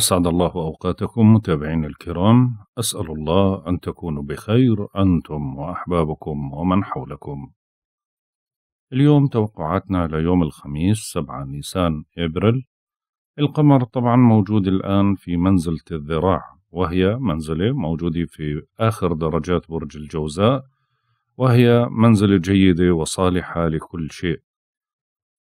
أسعد الله أوقاتكم متابعين الكرام أسأل الله أن تكونوا بخير أنتم وأحبابكم ومن حولكم اليوم توقعاتنا ليوم الخميس 7 نيسان إبريل القمر طبعا موجود الآن في منزلة الذراع وهي منزلة موجودة في آخر درجات برج الجوزاء وهي منزلة جيدة وصالحة لكل شيء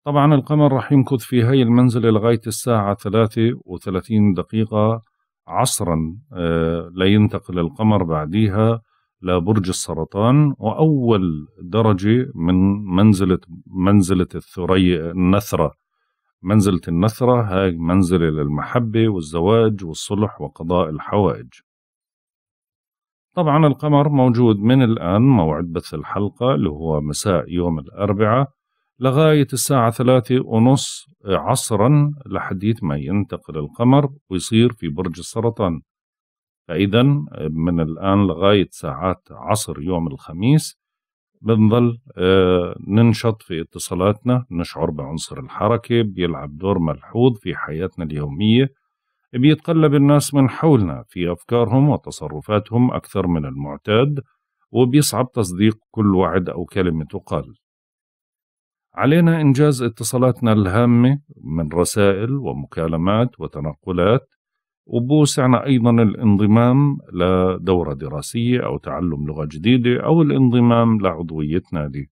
طبعا القمر راح يمكث في هاي المنزلة لغاية الساعة 33 دقيقة عصرا آه، لينتقل القمر بعديها لبرج السرطان وأول درجة من منزلة منزلة الثريا النثرة منزلة النثرة هاي منزلة للمحبة والزواج والصلح وقضاء الحوائج طبعا القمر موجود من الآن موعد بث الحلقة اللي هو مساء يوم الأربعاء لغاية الساعة ثلاثة ونص آه، عصرا لحديث ما ينتقل القمر ويصير في برج السرطان فإذا آه، من الآن لغاية ساعات عصر يوم الخميس بنظل آه، ننشط في اتصالاتنا نشعر بعنصر الحركة بيلعب دور ملحوظ في حياتنا اليومية بيتقلب الناس من حولنا في أفكارهم وتصرفاتهم أكثر من المعتاد وبيصعب تصديق كل وعد أو كلمة تقال علينا إنجاز اتصالاتنا الهامة من رسائل ومكالمات وتنقلات وبوسعنا أيضا الانضمام لدورة دراسية أو تعلم لغة جديدة أو الانضمام لعضوية نادي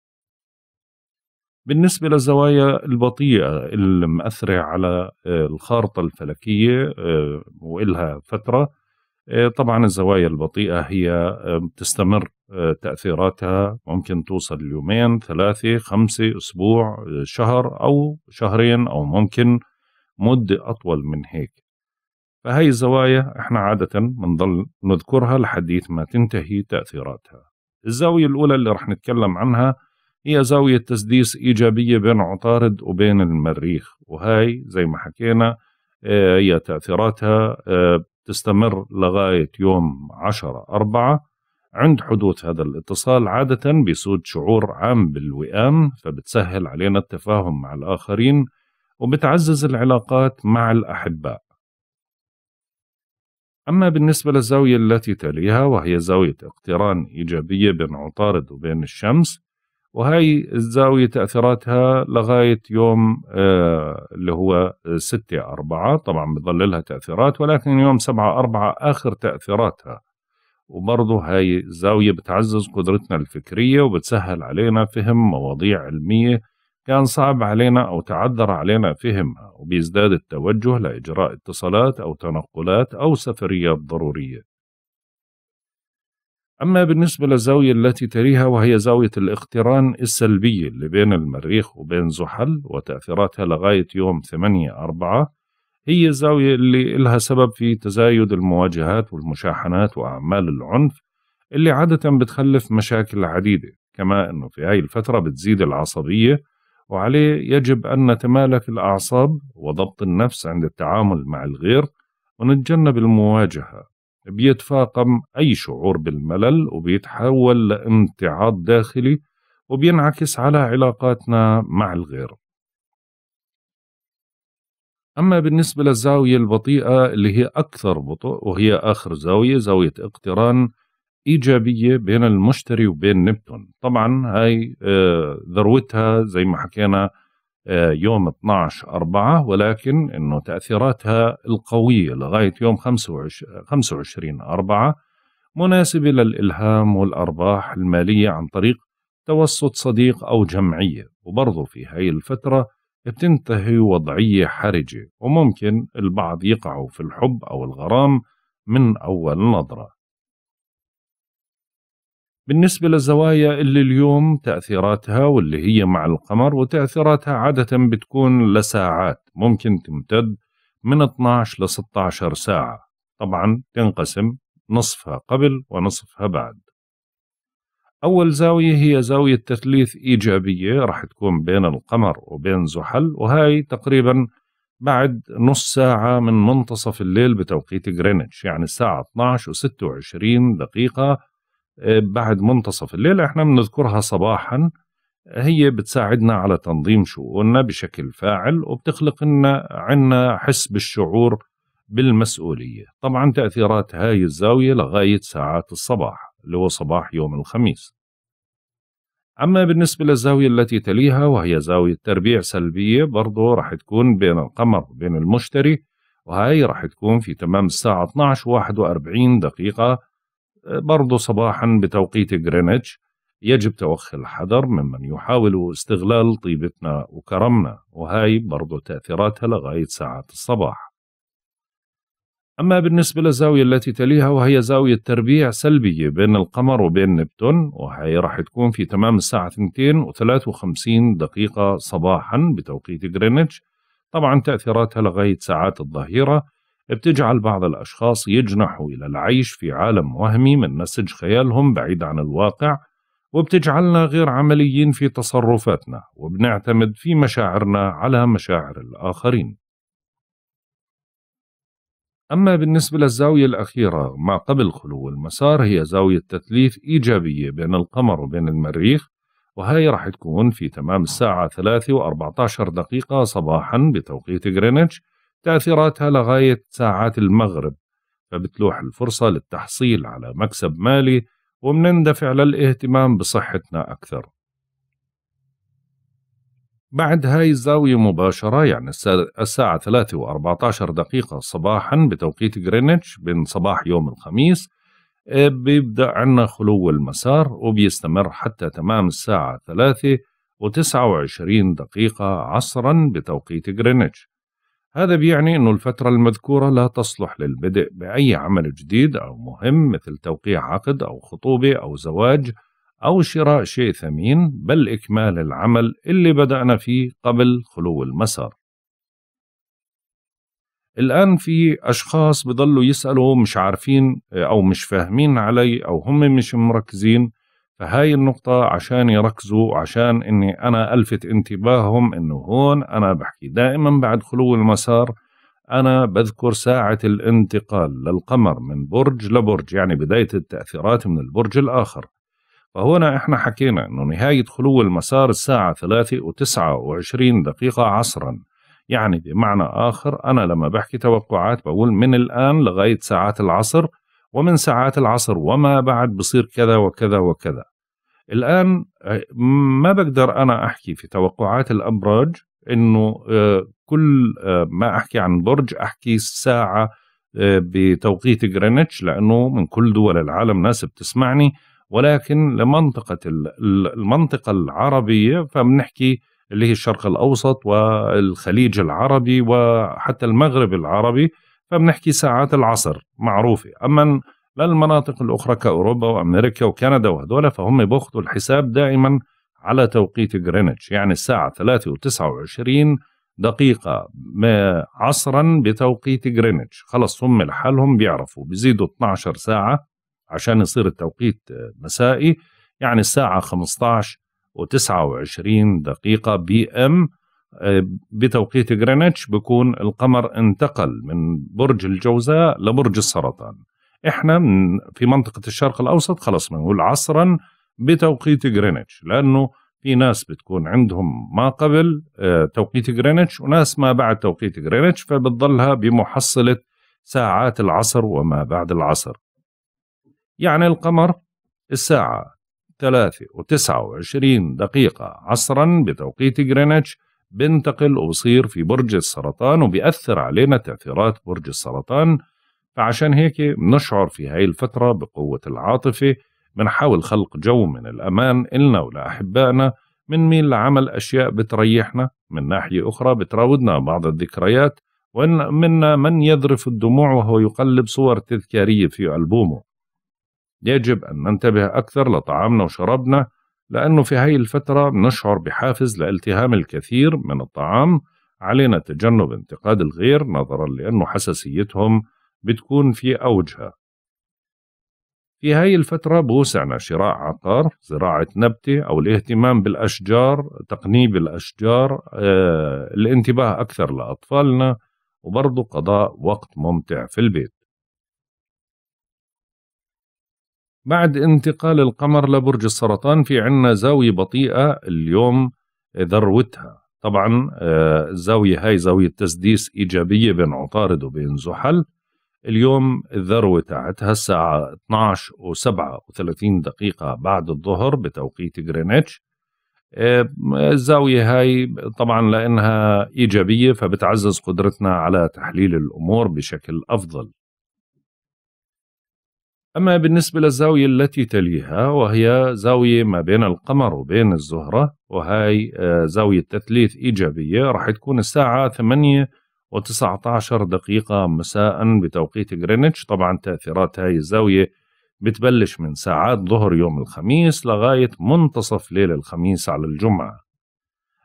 بالنسبة للزوايا البطيئة المأثرة على آه، الخارطة الفلكية آه، وإلها فترة آه، طبعا الزوايا البطيئة هي آه، تستمر آه، تأثيراتها ممكن توصل ليومين ثلاثة خمسة أسبوع شهر أو شهرين أو ممكن مدة أطول من هيك فهي الزوايا احنا عادة بنضل نذكرها لحديث ما تنتهي تأثيراتها الزاوية الأولى اللي رح نتكلم عنها هي زاوية تسديس إيجابية بين عطارد وبين المريخ وهي زي ما حكينا هي تأثيراتها تستمر لغاية يوم 10 أربعة عند حدوث هذا الاتصال عادة بيسود شعور عام بالوئام فبتسهل علينا التفاهم مع الآخرين وبتعزز العلاقات مع الأحباء أما بالنسبة للزاوية التي تليها وهي زاوية اقتران إيجابية بين عطارد وبين الشمس وهي الزاوية تأثيراتها لغاية يوم آه، اللي هو 6 4 طبعا بضل لها تأثيرات ولكن يوم 7 4 آخر تأثيراتها وبرضه هاي الزاوية بتعزز قدرتنا الفكرية وبتسهل علينا فهم مواضيع علمية كان صعب علينا أو تعذر علينا فهمها وبيزداد التوجه لإجراء اتصالات أو تنقلات أو سفريات ضرورية أما بالنسبة للزاوية التي تريها وهي زاوية الاقتران السلبي اللي بين المريخ وبين زحل وتأثيراتها لغاية يوم 8 أربعة هي الزاوية اللي لها سبب في تزايد المواجهات والمشاحنات وأعمال العنف اللي عادة بتخلف مشاكل عديدة كما أنه في هاي الفترة بتزيد العصبية وعليه يجب أن نتمالك الأعصاب وضبط النفس عند التعامل مع الغير ونتجنب المواجهة بيتفاقم أي شعور بالملل وبيتحول لامتعاض داخلي وبينعكس على علاقاتنا مع الغير أما بالنسبة للزاوية البطيئة اللي هي أكثر بطء وهي آخر زاوية زاوية اقتران إيجابية بين المشتري وبين نبتون طبعا هاي آه، ذروتها زي ما حكينا آه، يوم 12 4 ولكن انه تاثيراتها القويه لغايه يوم 25 4 مناسبه للالهام والارباح الماليه عن طريق توسط صديق او جمعيه وبرضه في هاي الفتره بتنتهي وضعيه حرجه وممكن البعض يقعوا في الحب او الغرام من اول نظره بالنسبة للزوايا اللي اليوم تأثيراتها واللي هي مع القمر وتأثيراتها عادة بتكون لساعات ممكن تمتد من 12 ل 16 ساعة طبعا تنقسم نصفها قبل ونصفها بعد أول زاوية هي زاوية تثليث إيجابية راح تكون بين القمر وبين زحل وهاي تقريبا بعد نص ساعة من منتصف الليل بتوقيت غرينتش يعني الساعة 12 و 26 دقيقة بعد منتصف الليل احنا بنذكرها صباحا هي بتساعدنا على تنظيم شؤوننا بشكل فاعل وبتخلق لنا عنا حس بالشعور بالمسؤولية طبعا تأثيرات هاي الزاوية لغاية ساعات الصباح اللي هو صباح يوم الخميس أما بالنسبة للزاوية التي تليها وهي زاوية تربيع سلبية برضو راح تكون بين القمر وبين المشتري وهاي راح تكون في تمام الساعة 12 و41 دقيقة برضو صباحا بتوقيت غرينتش يجب توخي الحذر ممن يحاول استغلال طيبتنا وكرمنا وهاي برضو تأثيراتها لغاية ساعات الصباح أما بالنسبة للزاوية التي تليها وهي زاوية تربيع سلبية بين القمر وبين نبتون وهي راح تكون في تمام الساعة 2 و 53 دقيقة صباحا بتوقيت غرينتش طبعا تأثيراتها لغاية ساعات الظهيرة بتجعل بعض الأشخاص يجنحوا إلى العيش في عالم وهمي من نسج خيالهم بعيد عن الواقع وبتجعلنا غير عمليين في تصرفاتنا وبنعتمد في مشاعرنا على مشاعر الآخرين أما بالنسبة للزاوية الأخيرة ما قبل خلو المسار هي زاوية تثليث إيجابية بين القمر وبين المريخ وهي راح تكون في تمام الساعة 3 و14 دقيقة صباحا بتوقيت غرينتش تأثيراتها لغاية ساعات المغرب فبتلوح الفرصة للتحصيل على مكسب مالي ومنندفع للاهتمام بصحتنا أكثر بعد هاي الزاوية مباشرة يعني الساعة 3 و14 دقيقة صباحا بتوقيت جرينتش بين صباح يوم الخميس آه، بيبدأ عنا خلو المسار وبيستمر حتى تمام الساعة 3 و29 دقيقة عصرا بتوقيت جرينتش هذا بيعني أن الفترة المذكورة لا تصلح للبدء بأي عمل جديد أو مهم مثل توقيع عقد أو خطوبة أو زواج أو شراء شيء ثمين بل إكمال العمل اللي بدأنا فيه قبل خلو المسار الآن في أشخاص بضلوا يسألوا مش عارفين أو مش فاهمين علي أو هم مش مركزين فهاي النقطة عشان يركزوا عشان اني انا الفت انتباههم انه هون انا بحكي دائما بعد خلو المسار انا بذكر ساعة الانتقال للقمر من برج لبرج يعني بداية التأثيرات من البرج الاخر فهنا احنا حكينا انه نهاية خلو المسار الساعة ثلاثة وتسعة وعشرين دقيقة عصرا يعني بمعنى آخر أنا لما بحكي توقعات بقول من الآن لغاية ساعات العصر ومن ساعات العصر وما بعد بصير كذا وكذا وكذا الآن آه، ما بقدر أنا أحكي في توقعات الأبراج إنه آه، كل آه، ما أحكي عن برج أحكي الساعة بتوقيت جرينتش لأنه من كل دول العالم ناس بتسمعني ولكن لمنطقة المنطقة العربية فبنحكي اللي هي الشرق الأوسط والخليج العربي وحتى المغرب العربي فبنحكي ساعات العصر معروفة أما للمناطق الأخرى كأوروبا وأمريكا وكندا وهدول فهم بياخدوا الحساب دائما على توقيت جرينتش يعني الساعة 3 و29 دقيقة عصرا بتوقيت جرينتش خلص هم لحالهم بيعرفوا بيزيدوا 12 ساعة عشان يصير التوقيت مسائي يعني الساعة 15 و29 دقيقة بي ام آه، بتوقيت جرينتش بكون القمر انتقل من برج الجوزاء لبرج السرطان احنا من في منطقه الشرق الاوسط خلاص بنقول عصرا بتوقيت جرينتش لانه في ناس بتكون عندهم ما قبل آه، توقيت جرينتش وناس ما بعد توقيت جرينتش فبتضلها بمحصله ساعات العصر وما بعد العصر يعني القمر الساعة ثلاثة وتسعة وعشرين دقيقة عصرا بتوقيت جرينتش بنتقل وبصير في برج السرطان وبيأثر علينا تأثيرات برج السرطان فعشان هيك بنشعر في هاي الفترة بقوة العاطفة بنحاول خلق جو من الأمان إلنا ولأحبائنا بنميل لعمل أشياء بتريحنا من ناحية أخرى بتراودنا بعض الذكريات ومنا من يذرف الدموع وهو يقلب صور تذكارية في ألبومه يجب أن ننتبه أكثر لطعامنا وشرابنا لأنه في هاي الفترة نشعر بحافز لالتهام الكثير من الطعام علينا تجنب انتقاد الغير نظرا لأنه حساسيتهم بتكون في أوجها في هاي الفترة بوسعنا شراء عقار زراعة نبتة أو الاهتمام بالأشجار تقنيب الأشجار آه، الانتباه أكثر لأطفالنا وبرضه قضاء وقت ممتع في البيت بعد انتقال القمر لبرج السرطان في عنا زاوية بطيئة اليوم ذروتها طبعا آه، الزاوية هاي زاوية تسديس إيجابية بين عطارد وبين زحل اليوم الذروة تاعتها الساعة 12 و37 دقيقة بعد الظهر بتوقيت جرينتش آه، الزاوية هاي طبعا لأنها إيجابية فبتعزز قدرتنا على تحليل الأمور بشكل أفضل أما بالنسبة للزاوية التي تليها وهي زاوية ما بين القمر وبين الزهرة وهي آه، زاوية تثليث إيجابية رح تكون الساعة 8 و19 دقيقة مساء بتوقيت غرينتش طبعا تأثيرات هاي الزاوية بتبلش من ساعات ظهر يوم الخميس لغاية منتصف ليل الخميس على الجمعة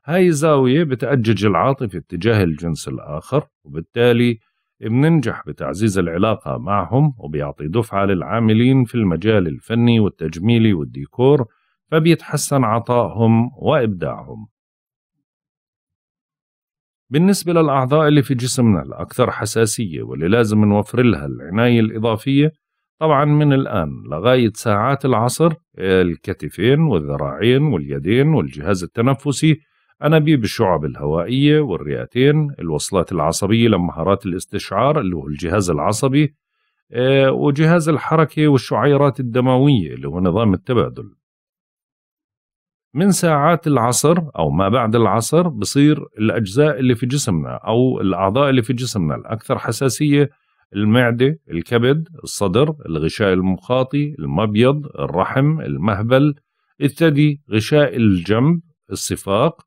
هاي الزاوية بتأجج العاطفة اتجاه الجنس الآخر وبالتالي بننجح بتعزيز العلاقة معهم وبيعطي دفعة للعاملين في المجال الفني والتجميلي والديكور فبيتحسن عطائهم وإبداعهم بالنسبة للأعضاء اللي في جسمنا الأكثر حساسية واللي لازم نوفر لها العناية الإضافية طبعا من الآن لغاية ساعات العصر الكتفين والذراعين واليدين والجهاز التنفسي أنابيب الشعب الهوائية والرئتين الوصلات العصبية لمهارات الاستشعار اللي هو الجهاز العصبي آه، وجهاز الحركة والشعيرات الدموية اللي هو نظام التبادل من ساعات العصر او ما بعد العصر بصير الاجزاء اللي في جسمنا او الاعضاء اللي في جسمنا الاكثر حساسيه المعده، الكبد، الصدر، الغشاء المخاطي، المبيض، الرحم، المهبل، الثدي، غشاء الجنب، الصفاق،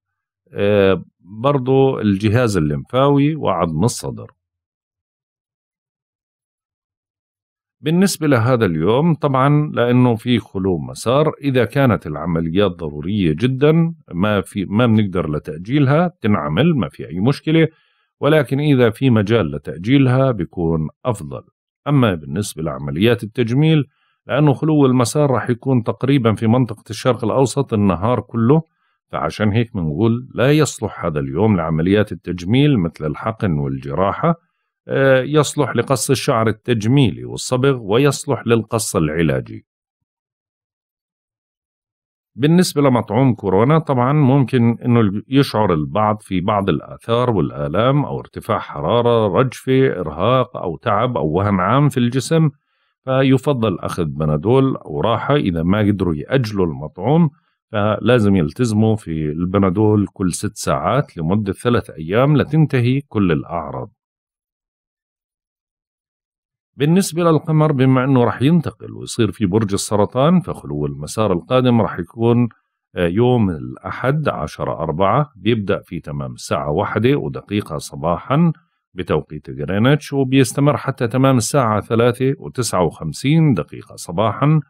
آه، برضو الجهاز الليمفاوي وعظم الصدر بالنسبة لهذا اليوم طبعا لأنه في خلو مسار إذا كانت العمليات ضرورية جدا ما في ما بنقدر لتأجيلها تنعمل ما في أي مشكلة ولكن إذا في مجال لتأجيلها بيكون أفضل أما بالنسبة لعمليات التجميل لأنه خلو المسار راح يكون تقريبا في منطقة الشرق الأوسط النهار كله فعشان هيك بنقول لا يصلح هذا اليوم لعمليات التجميل مثل الحقن والجراحة آه، يصلح لقص الشعر التجميلي والصبغ ويصلح للقص العلاجي بالنسبة لمطعوم كورونا طبعا ممكن انه يشعر البعض في بعض الاثار والالام او ارتفاع حرارة رجفة ارهاق او تعب او وهن عام في الجسم فيفضل اخذ بنادول او راحة اذا ما قدروا يأجلوا المطعوم فلازم يلتزموا في البنادول كل ست ساعات لمدة ثلاث ايام لتنتهي كل الاعراض بالنسبة للقمر بما أنه رح ينتقل ويصير في برج السرطان فخلو المسار القادم رح يكون آه، يوم الأحد عشر أربعة بيبدأ في تمام الساعة واحدة ودقيقة صباحا بتوقيت غرينتش وبيستمر حتى تمام الساعة ثلاثة وتسعة وخمسين دقيقة صباحا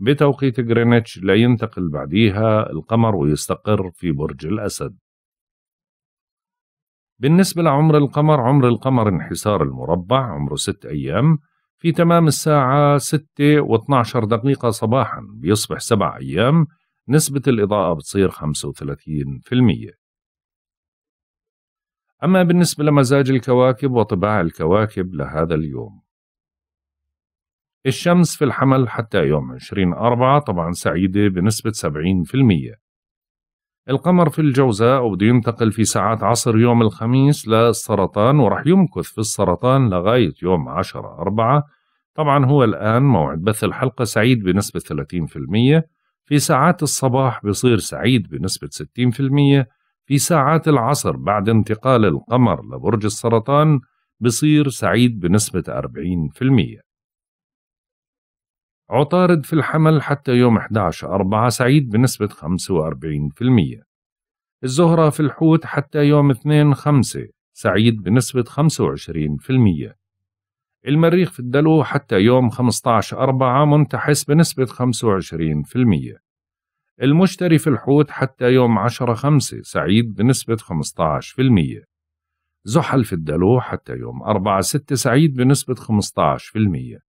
بتوقيت غرينتش لينتقل بعديها القمر ويستقر في برج الأسد بالنسبة لعمر القمر عمر القمر انحسار المربع عمره ست أيام في تمام الساعة 6 و12 دقيقة صباحا بيصبح سبع أيام نسبة الإضاءة بتصير 35% أما بالنسبة لمزاج الكواكب وطباع الكواكب لهذا اليوم الشمس في الحمل حتى يوم 20 طبعا سعيدة بنسبة 70% القمر في الجوزاء وبده ينتقل في ساعات عصر يوم الخميس للسرطان ورح يمكث في السرطان لغاية يوم 10 أربعة طبعا هو الآن موعد بث الحلقة سعيد بنسبة 30% في ساعات الصباح بصير سعيد بنسبة 60% في ساعات العصر بعد انتقال القمر لبرج السرطان بصير سعيد بنسبة 40% عطارد في الحمل حتى يوم 11 أربعة سعيد بنسبة 45% الزهرة في الحوت حتى يوم 2 5 سعيد بنسبة 25% المريخ في الدلو حتى يوم 15 أربعة منتحس بنسبة 25% المشتري في الحوت حتى يوم 10 5 سعيد بنسبة 15% زحل في الدلو حتى يوم 4 6 سعيد بنسبة المية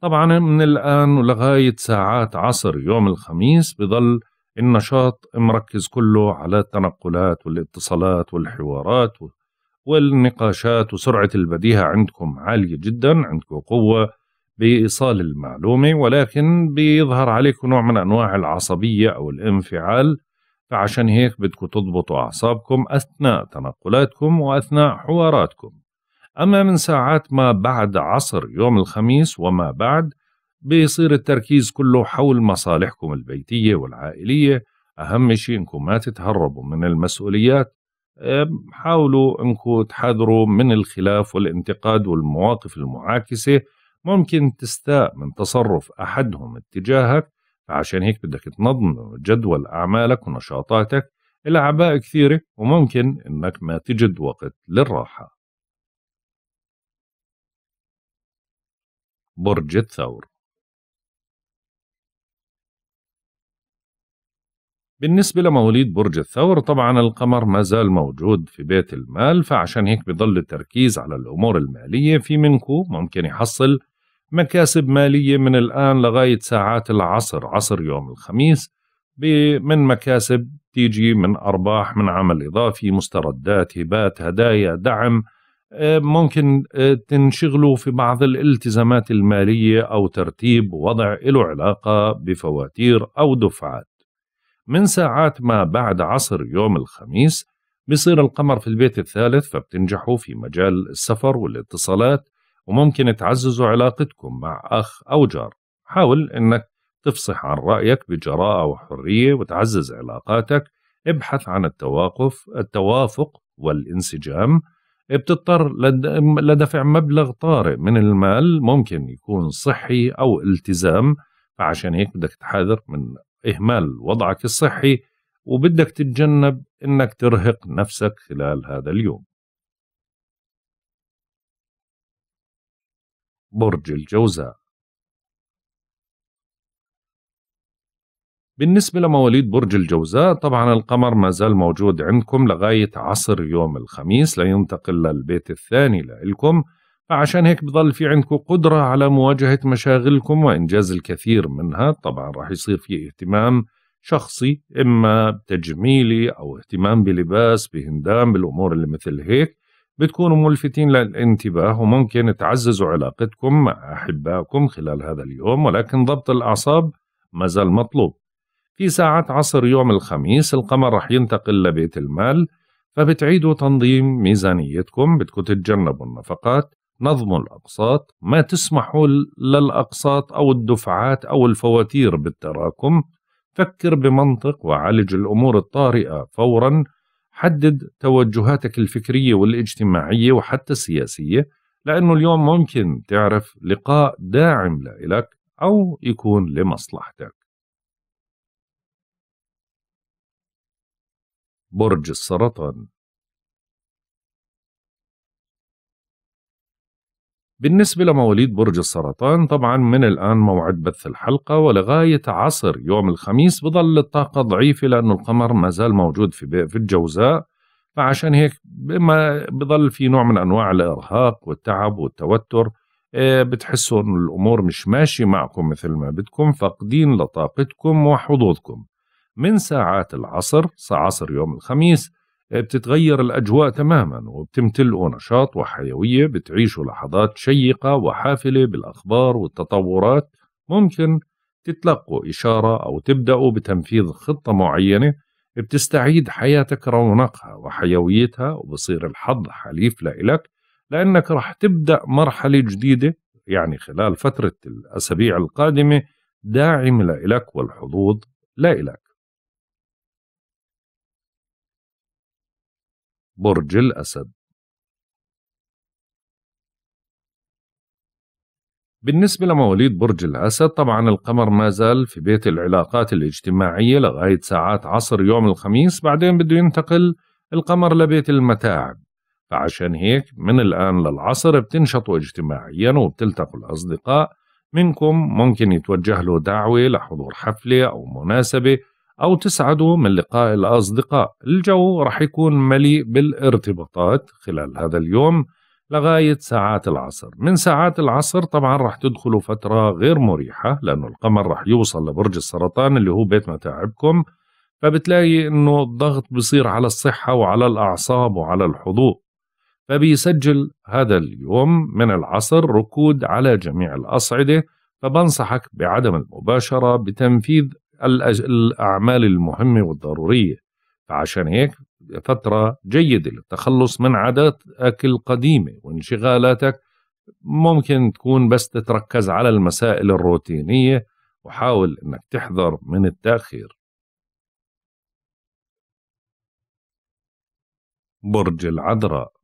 طبعا من الآن ولغاية ساعات عصر يوم الخميس بضل النشاط مركز كله على التنقلات والاتصالات والحوارات والنقاشات وسرعة البديهة عندكم عالية جدا عندكم قوة بإيصال المعلومة ولكن بيظهر عليكم نوع من أنواع العصبية أو الانفعال فعشان هيك بدكم تضبطوا أعصابكم أثناء تنقلاتكم وأثناء حواراتكم أما من ساعات ما بعد عصر يوم الخميس وما بعد بيصير التركيز كله حول مصالحكم البيتية والعائلية أهم شيء إنكم ما تتهربوا من المسؤوليات حاولوا إنكم تحذروا من الخلاف والانتقاد والمواقف المعاكسة ممكن تستاء من تصرف أحدهم اتجاهك عشان هيك بدك تنظم جدول أعمالك ونشاطاتك الأعباء كثيرة وممكن إنك ما تجد وقت للراحة برج الثور بالنسبة لمواليد برج الثور طبعا القمر ما زال موجود في بيت المال فعشان هيك بضل التركيز على الأمور المالية في منكو ممكن يحصل مكاسب مالية من الآن لغاية ساعات العصر عصر يوم الخميس من مكاسب تيجي من أرباح من عمل إضافي مستردات هبات هدايا دعم آه، ممكن آه، تنشغلوا في بعض الالتزامات المالية أو ترتيب وضع له علاقة بفواتير أو دفعات من ساعات ما بعد عصر يوم الخميس بصير القمر في البيت الثالث فبتنجحوا في مجال السفر والاتصالات وممكن تعززوا علاقتكم مع أخ أو جار حاول أنك تفصح عن رأيك بجراءة وحرية وتعزز علاقاتك ابحث عن التواقف التوافق والانسجام بتضطر لدفع مبلغ طارئ من المال ممكن يكون صحي أو التزام فعشان هيك بدك تحاذر من إهمال وضعك الصحي وبدك تتجنب إنك ترهق نفسك خلال هذا اليوم برج الجوزاء بالنسبة لمواليد برج الجوزاء طبعا القمر ما زال موجود عندكم لغاية عصر يوم الخميس لينتقل للبيت الثاني لإلكم فعشان هيك بضل في عندكم قدرة على مواجهة مشاغلكم وإنجاز الكثير منها طبعا راح يصير في اهتمام شخصي إما تجميلي أو اهتمام بلباس بهندام بالأمور اللي مثل هيك بتكونوا ملفتين للانتباه وممكن تعززوا علاقتكم مع أحبائكم خلال هذا اليوم ولكن ضبط الأعصاب ما زال مطلوب في ساعات عصر يوم الخميس القمر رح ينتقل لبيت المال فبتعيدوا تنظيم ميزانيتكم بدكم تتجنبوا النفقات نظموا الأقساط ما تسمحوا للأقساط أو الدفعات أو الفواتير بالتراكم فكر بمنطق وعالج الأمور الطارئة فورا حدد توجهاتك الفكرية والاجتماعية وحتى السياسية لأنه اليوم ممكن تعرف لقاء داعم لإلك أو يكون لمصلحتك برج السرطان بالنسبة لمواليد برج السرطان طبعا من الآن موعد بث الحلقة ولغاية عصر يوم الخميس بظل الطاقة ضعيفة لأنه القمر ما زال موجود في في الجوزاء فعشان هيك بما بظل في نوع من أنواع الإرهاق والتعب والتوتر آه، بتحسوا أن الأمور مش ماشية معكم مثل ما بدكم فاقدين لطاقتكم وحظوظكم من ساعات العصر عصر يوم الخميس آه، بتتغير الأجواء تماما وبتمتلئوا نشاط وحيوية بتعيشوا لحظات شيقة وحافلة بالأخبار والتطورات ممكن تتلقوا إشارة أو تبدأوا بتنفيذ خطة معينة بتستعيد حياتك رونقها وحيويتها وبصير الحظ حليف لإلك لأنك رح تبدأ مرحلة جديدة يعني خلال فترة الأسابيع القادمة داعم لإلك والحظوظ لإلك برج الأسد بالنسبة لمواليد برج الأسد طبعا القمر ما زال في بيت العلاقات الاجتماعية لغاية ساعات عصر يوم الخميس بعدين بده ينتقل القمر لبيت المتاعب فعشان هيك من الآن للعصر بتنشطوا اجتماعيا وبتلتقوا الأصدقاء منكم ممكن يتوجه له دعوة لحضور حفلة أو مناسبة أو تسعدوا من لقاء الأصدقاء الجو رح يكون مليء بالارتباطات خلال هذا اليوم لغاية ساعات العصر من ساعات العصر طبعا رح تدخلوا فترة غير مريحة لأنه القمر رح يوصل لبرج السرطان اللي هو بيت متاعبكم فبتلاقي أنه الضغط بصير على الصحة وعلى الأعصاب وعلى الحظوظ فبيسجل هذا اليوم من العصر ركود على جميع الأصعدة فبنصحك بعدم المباشرة بتنفيذ الأعمال المهمة والضرورية فعشان هيك فترة جيدة للتخلص من عاداتك القديمة وانشغالاتك ممكن تكون بس تتركز على المسائل الروتينية وحاول أنك تحذر من التأخير برج العذراء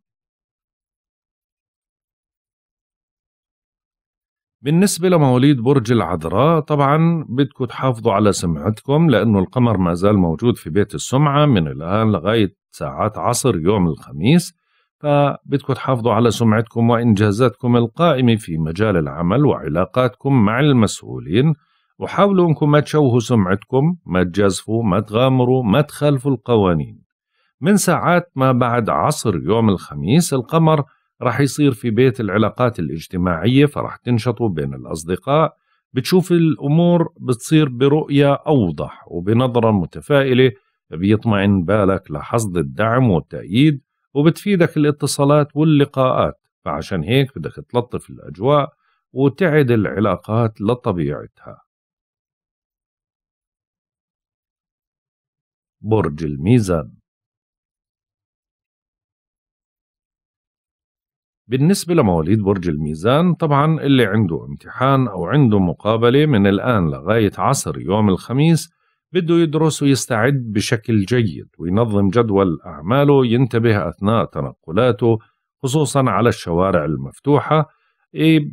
بالنسبة لمواليد برج العذراء طبعا بدكم تحافظوا على سمعتكم لأنه القمر ما زال موجود في بيت السمعة من الآن لغاية ساعات عصر يوم الخميس فبدكم تحافظوا على سمعتكم وإنجازاتكم القائمة في مجال العمل وعلاقاتكم مع المسؤولين وحاولوا أنكم ما تشوهوا سمعتكم ما تجازفوا ما تغامروا ما تخالفوا القوانين من ساعات ما بعد عصر يوم الخميس القمر راح يصير في بيت العلاقات الاجتماعية فراح تنشطوا بين الأصدقاء بتشوف الأمور بتصير برؤية أوضح وبنظرة متفائلة بيطمئن بالك لحصد الدعم والتأييد وبتفيدك الاتصالات واللقاءات فعشان هيك بدك تلطف الأجواء وتعد العلاقات لطبيعتها برج الميزان بالنسبة لمواليد برج الميزان طبعا اللي عنده امتحان أو عنده مقابلة من الآن لغاية عصر يوم الخميس بده يدرس ويستعد بشكل جيد وينظم جدول أعماله ينتبه أثناء تنقلاته خصوصا على الشوارع المفتوحة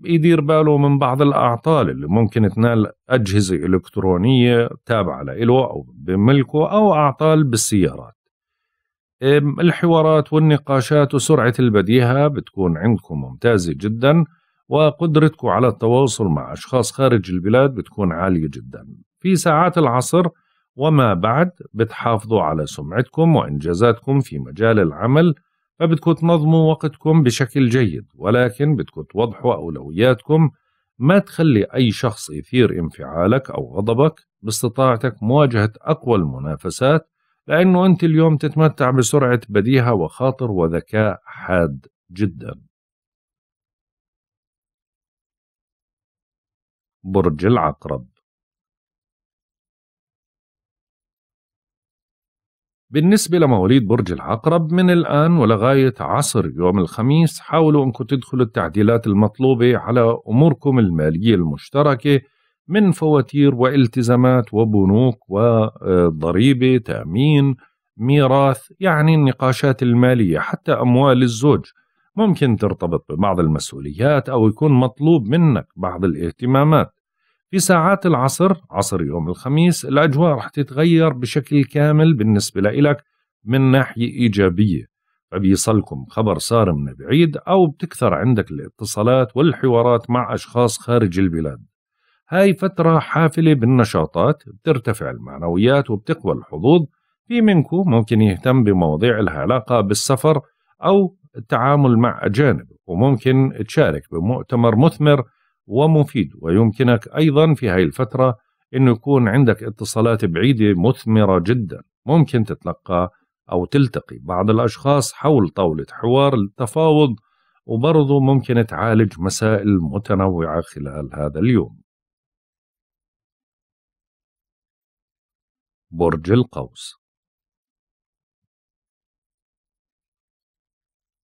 يدير باله من بعض الأعطال اللي ممكن تنال أجهزة إلكترونية تابعة له أو بملكه أو أعطال بالسيارات الحوارات والنقاشات وسرعة البديهة بتكون عندكم ممتازة جدا وقدرتكم على التواصل مع أشخاص خارج البلاد بتكون عالية جدا في ساعات العصر وما بعد بتحافظوا على سمعتكم وإنجازاتكم في مجال العمل فبدكم تنظموا وقتكم بشكل جيد ولكن بدكم توضحوا أولوياتكم ما تخلي أي شخص يثير انفعالك أو غضبك باستطاعتك مواجهة أقوى المنافسات لأنه أنت اليوم تتمتع بسرعة بديهة وخاطر وذكاء حاد جدا برج العقرب بالنسبة لمواليد برج العقرب من الآن ولغاية عصر يوم الخميس حاولوا أنكم تدخلوا التعديلات المطلوبة على أموركم المالية المشتركة من فواتير والتزامات وبنوك وضريبة تأمين ميراث يعني النقاشات المالية حتى أموال الزوج ممكن ترتبط ببعض المسؤوليات أو يكون مطلوب منك بعض الاهتمامات في ساعات العصر عصر يوم الخميس الأجواء رح تتغير بشكل كامل بالنسبة لإلك من ناحية إيجابية فبيصلكم خبر صارم من بعيد أو بتكثر عندك الاتصالات والحوارات مع أشخاص خارج البلاد هاي فترة حافلة بالنشاطات بترتفع المعنويات وبتقوى الحظوظ في منكم ممكن يهتم بمواضيع لها علاقة بالسفر أو التعامل مع أجانب وممكن تشارك بمؤتمر مثمر ومفيد ويمكنك أيضا في هاي الفترة أنه يكون عندك اتصالات بعيدة مثمرة جدا ممكن تتلقى أو تلتقي بعض الأشخاص حول طاولة حوار للتفاوض وبرضه ممكن تعالج مسائل متنوعة خلال هذا اليوم برج القوس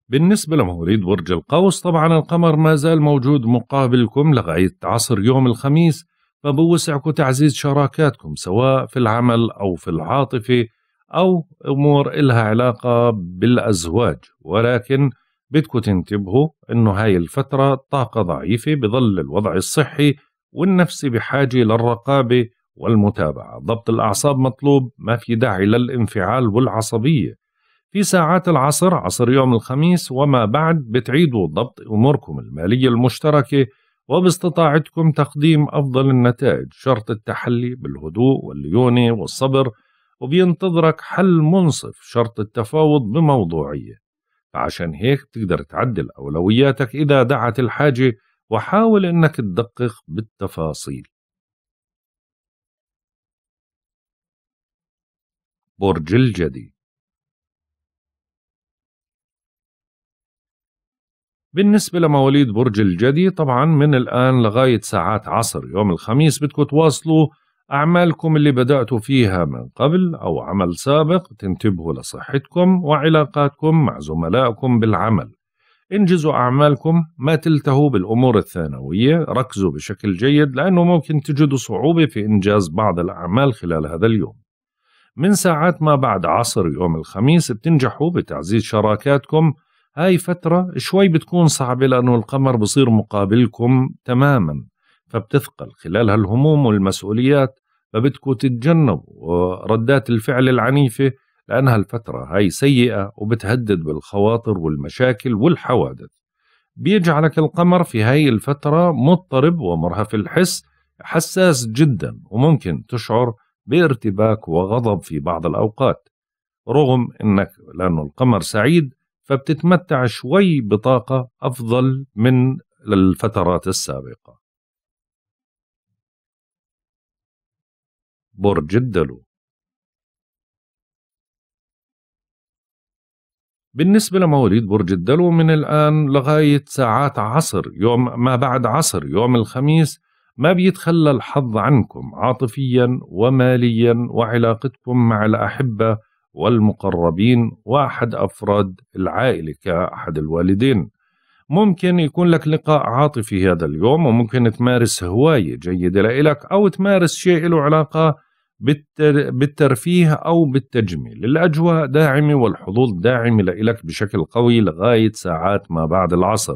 بالنسبة لمواليد برج القوس طبعا القمر ما زال موجود مقابلكم لغاية عصر يوم الخميس فبوسعكم تعزيز شراكاتكم سواء في العمل أو في العاطفة أو أمور إلها علاقة بالأزواج ولكن بدكم تنتبهوا إنه هاي الفترة طاقة ضعيفة بظل الوضع الصحي والنفسي بحاجة للرقابة والمتابعة ضبط الأعصاب مطلوب ما في داعي للانفعال والعصبية في ساعات العصر عصر يوم الخميس وما بعد بتعيدوا ضبط أموركم المالية المشتركة وباستطاعتكم تقديم أفضل النتائج شرط التحلي بالهدوء والليونة والصبر وبينتظرك حل منصف شرط التفاوض بموضوعية فعشان هيك بتقدر تعدل أولوياتك إذا دعت الحاجة وحاول أنك تدقق بالتفاصيل برج الجدي بالنسبة لمواليد برج الجدي طبعا من الآن لغاية ساعات عصر يوم الخميس بدكم تواصلوا أعمالكم اللي بدأتوا فيها من قبل أو عمل سابق تنتبهوا لصحتكم وعلاقاتكم مع زملائكم بالعمل انجزوا أعمالكم ما تلتهوا بالأمور الثانوية ركزوا بشكل جيد لأنه ممكن تجدوا صعوبة في إنجاز بعض الأعمال خلال هذا اليوم من ساعات ما بعد عصر يوم الخميس بتنجحوا بتعزيز شراكاتكم هاي فترة شوي بتكون صعبة لأنه القمر بصير مقابلكم تماما فبتثقل خلال هالهموم والمسؤوليات فبدكم تتجنبوا ردات الفعل العنيفة لأنها الفترة هاي سيئة وبتهدد بالخواطر والمشاكل والحوادث بيجعلك القمر في هاي الفترة مضطرب ومرهف الحس حساس جدا وممكن تشعر بارتباك وغضب في بعض الأوقات رغم أنك لأنه القمر سعيد فبتتمتع شوي بطاقة أفضل من الفترات السابقة برج الدلو بالنسبة لمواليد برج الدلو من الآن لغاية ساعات عصر يوم ما بعد عصر يوم الخميس ما بيتخلى الحظ عنكم عاطفيا وماليا وعلاقتكم مع الأحبة والمقربين وأحد أفراد العائلة كأحد الوالدين ممكن يكون لك لقاء عاطفي هذا اليوم وممكن تمارس هواية جيدة لإلك أو تمارس شيء له علاقة بالتر... بالترفيه أو بالتجميل الأجواء داعمة والحظوظ داعمة لإلك بشكل قوي لغاية ساعات ما بعد العصر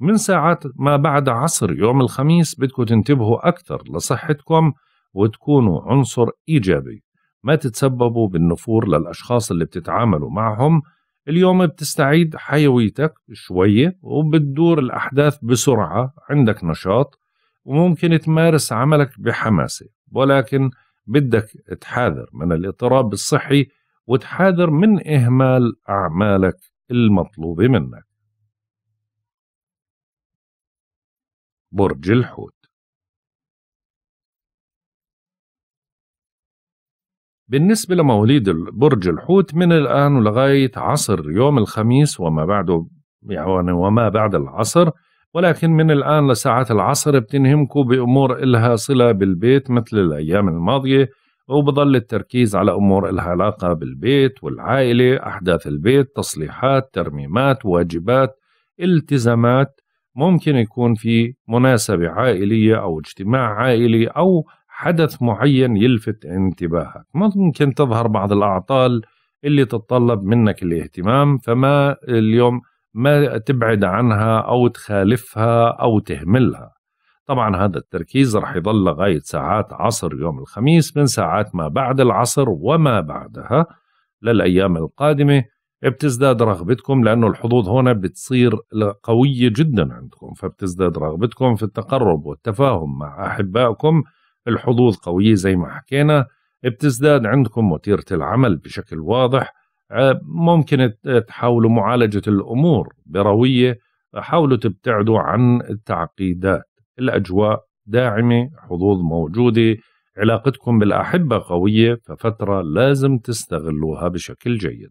من ساعات ما بعد عصر يوم الخميس بدكم تنتبهوا أكثر لصحتكم وتكونوا عنصر إيجابي ما تتسببوا بالنفور للأشخاص اللي بتتعاملوا معهم اليوم بتستعيد حيويتك شوية وبتدور الأحداث بسرعة عندك نشاط وممكن تمارس عملك بحماسة ولكن بدك تحاذر من الاضطراب الصحي وتحاذر من إهمال أعمالك المطلوبة منك برج الحوت بالنسبة لمواليد برج الحوت من الآن لغاية عصر يوم الخميس وما بعده يعني وما بعد العصر ولكن من الآن لساعات العصر بتنهمكوا بأمور إلها صلة بالبيت مثل الأيام الماضية وبظل التركيز على أمور إلها علاقة بالبيت والعائلة أحداث البيت تصليحات ترميمات واجبات التزامات ممكن يكون في مناسبة عائلية أو اجتماع عائلي أو حدث معين يلفت انتباهك ممكن تظهر بعض الأعطال اللي تتطلب منك الاهتمام فما اليوم ما تبعد عنها أو تخالفها أو تهملها طبعا هذا التركيز رح يضل لغاية ساعات عصر يوم الخميس من ساعات ما بعد العصر وما بعدها للأيام القادمة بتزداد رغبتكم لأنه الحظوظ هنا بتصير قوية جدا عندكم فبتزداد رغبتكم في التقرب والتفاهم مع أحبائكم الحظوظ قوية زي ما حكينا بتزداد عندكم وتيرة العمل بشكل واضح آه، ممكن تحاولوا معالجة الأمور بروية حاولوا تبتعدوا عن التعقيدات الأجواء داعمة حظوظ موجودة علاقتكم بالأحبة قوية ففترة لازم تستغلوها بشكل جيد